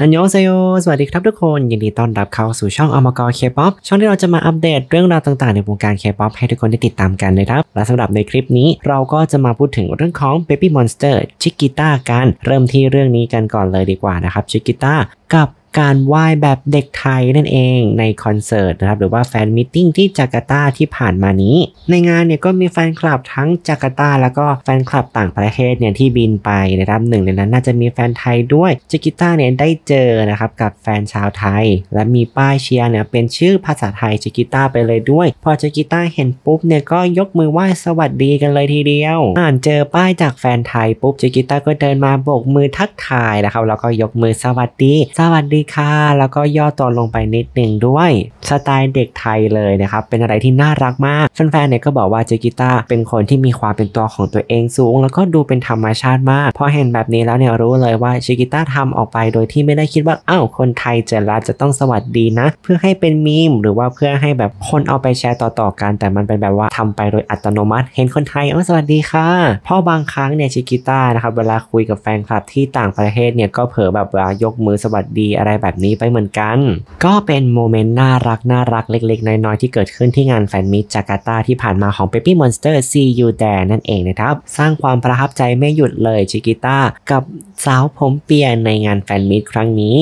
อันยองเซโยสวัสดีครับทุกคนยินดีต้อนรับเข้าสู่ช่องอมกรเคป๊อปช่องที่เราจะมาอัปเดตเรื่องราวต่างๆในวงการเคป๊อปให้ทุกคนได้ติดตามกันเลยครับ และสำหรับในคลิปนี้เราก็จะมาพูดถึงเรื่องของ Baby Monster ชิกิต้ากัน เริ่มที่เรื่องนี้กันก่อนเลยดีกว่านะครับชิกิต้ากับการไหว้แบบเด็กไทยนั่นเองในคอนเสิร์ตนะครับหรือว่าแฟนมิทติ้งที่จาการ์ตาที่ผ่านมานี้ในงานเนี่ยก็มีแฟนคลับทั้งจาการ์ตา แล้วก็แฟนคลับต่างประเทศเนี่ยที่บินไปนะครับหนึ่งในนั้น น่าจะมีแฟนไทยด้วยจากิต้าเนี่ยได้เจอนะครับกับแฟนชาวไทย และมีป้ายเชียร์เนี่ยเป็นชื่อภาษาไทยจากิต้าไปเลยด้วย พอจากิต้าเห็นปุ๊บเนี่ยก็ยกมือไหว้สวัสดีกันเลยทีเดียว อ่านเจอป้ายจากแฟนไทยปุ๊บจากิต้าก็เดินมาโบกมือทักทายนะครับแล้วก็ยกมือสวัสดี สวัสดีค่าแล้วก็ย่อตัวลงไปนิดหนึ่งด้วยสไตล์เด็กไทยเลยนะครับเป็นอะไรที่น่ารักมากแฟนๆเนี่ยก็บอกว่าเจกิต้าเป็นคนที่มีความเป็นตัวของตัวเองสูง แล้วก็ดูเป็นธรรมชาติมากพอเห็นแบบนี้แล้วเนี่ยรู้เลยว่าเจกิต้าทำออกไปโดยที่ไม่ได้คิดว่าอ้าวคนไทยเจรัจะต้องสวัสดีนะเพื่อให้เป็นมีมหรือว่าเพื่อให้แบบคนเอาไปแชร์ต่อๆกัน แต่มันเป็นแบบว่าทำไปโดยอัตโนมัติ เห็นคนไทยเออสวัสดีค่ะพอบางครั้งเนี่ยชิกิต้านะครับเวลาคุยกับแฟนคลับ ที่ต่างประเทศเนี่ยก็เผลอแบบว่ายกมือสวัสดีอะไรแบบนี้ไปเหมือนกัน ก็เป็นโมเมนต์น่ารักน่ารักเล็ก ๆ น้อย ๆ ที่เกิดขึ้นที่งานแฟนมิตจาการ์ตาที่ผ่านมาของ Baby Monster ตอร์ซียูแดนั่นเองนะครับ สร้างความประทับใจไม่หยุดเลยชิกิต้ากับสาวผมเปียในงานแฟนมิตครั้งนี้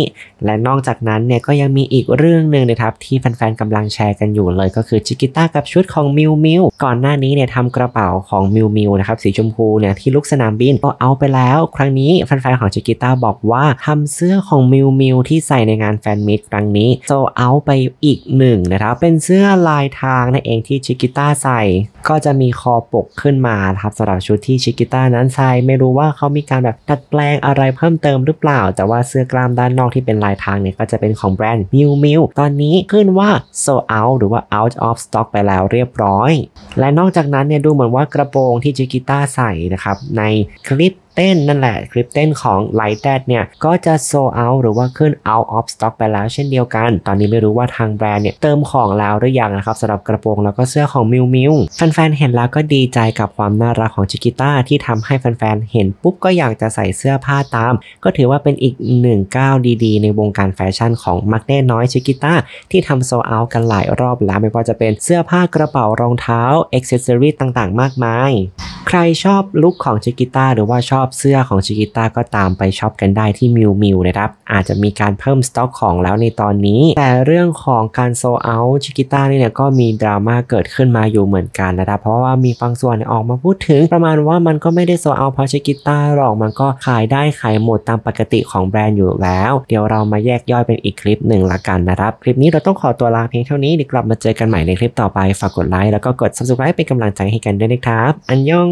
และนอกจากนั้นเนี่ยก็ยังมีอีกเรื่องหนึ่งนะครับที่แฟนๆกำลังแชร์กันอยู่เลยก็คือชิกิต้ากับชุดของมิวมิวก่อนหน้านี้เนี่ยทำกระเป๋าของมิวมิวนะครับสีชมพูเนี่ยที่ลุกสนามบินก็เอาไปแล้ว ครั้งนี้แฟนๆของชิกิต้าบอกว่าทำเสื้อของมิวมิวที่ใส่ในงานแฟนมิตครั้งนี้โซเอา ไปอีกหนึ่งนะครับเป็นเสื้อลายทางนั่นเองที่ชิกิต้าใส่ ก็จะมีคอปกขึ้นมาครับสำหรับชุดที่ชิกิต้านั้นใส่ไม่รู้ว่าเขามีการแบบดัดแปลงอะไรเพิ่มเติมหรือเปล่า แต่ว่าเสื้อกล้ามด้านนอกที่เป็นลายทางเนี่ยก็จะเป็นของแบรนด์มิวมิวตอนนี้ขึ้นว่าโซเอาหรือว่า out of stock ไปแล้วเรียบร้อย และนอกจากนั้นเนี่ยดูเหมือนว่ากระโปรงที่ชิกิต้าใส่นะครับในคลิปเต้นนั่นแหละคลิปเต้นของ l i g h t e d เนี่ย ก็จะ sold out หรือว่าขึ้น out of stock ไปแล้วเช่นเดียวกัน ตอนนี้ไม่รู้ว่าทางแบรนด์เนี่ย เติมของแล้วหรือยังนะครับสำหรับกระโปรงแล้วก็เสื้อของมิวมิวแฟนๆเห็นแล้วก็ดีใจกับความน่ารักของชิกิต้าที่ทำให้แฟนๆเห็นปุ๊บ ก็อยากจะใส่เสื้อผ้าตาม ก็ถือว่าเป็นอีกหนึ่งก้าวดีๆในวงการแฟชั่นของมักแน่น้อยชิกิต้าที่ทำโซเอากันหลายรอบแล้วไม่ว่าจะเป็นเสื้อผ้ากระเป๋ารองเท้าอ็อกเซซอรี่ต่างๆมากมาย ใครชอบลุคของชิกิต้าหรือว่าชอบอบเสื้อของชิกิต้าก็ตามไปช็อปกันได้ที่มิวมิวนะครับ อาจจะมีการเพิ่มสต็อกของแล้วในตอนนี้ แต่เรื่องของการโซเอาชิกิต้านี่เนี่ยก็มีดราม่าเกิดขึ้นมาอยู่เหมือนกันนะครับเพราะว่ามีฟังส่วนออกมาพูดถึงประมาณว่ามันก็ไม่ได้โซเอาเพราะชิกิต้าหรอกมันก็ขายได้ขายหมดตามปกติของแบรนด์อยู่แล้ว เดี๋ยวเรามาแยกย่อยเป็นอีกคลิปหนึ่งละกันนะครับคลิปนี้เราต้องขอตัวลาเพียงเท่านี้เดี๋ยวกลับมาเจอกันใหม่ในคลิปต่อไปฝากกดไลค์แล้วก็กด subscribe เป็นกำลังใจให้กันด้วยนะครับ อันยอง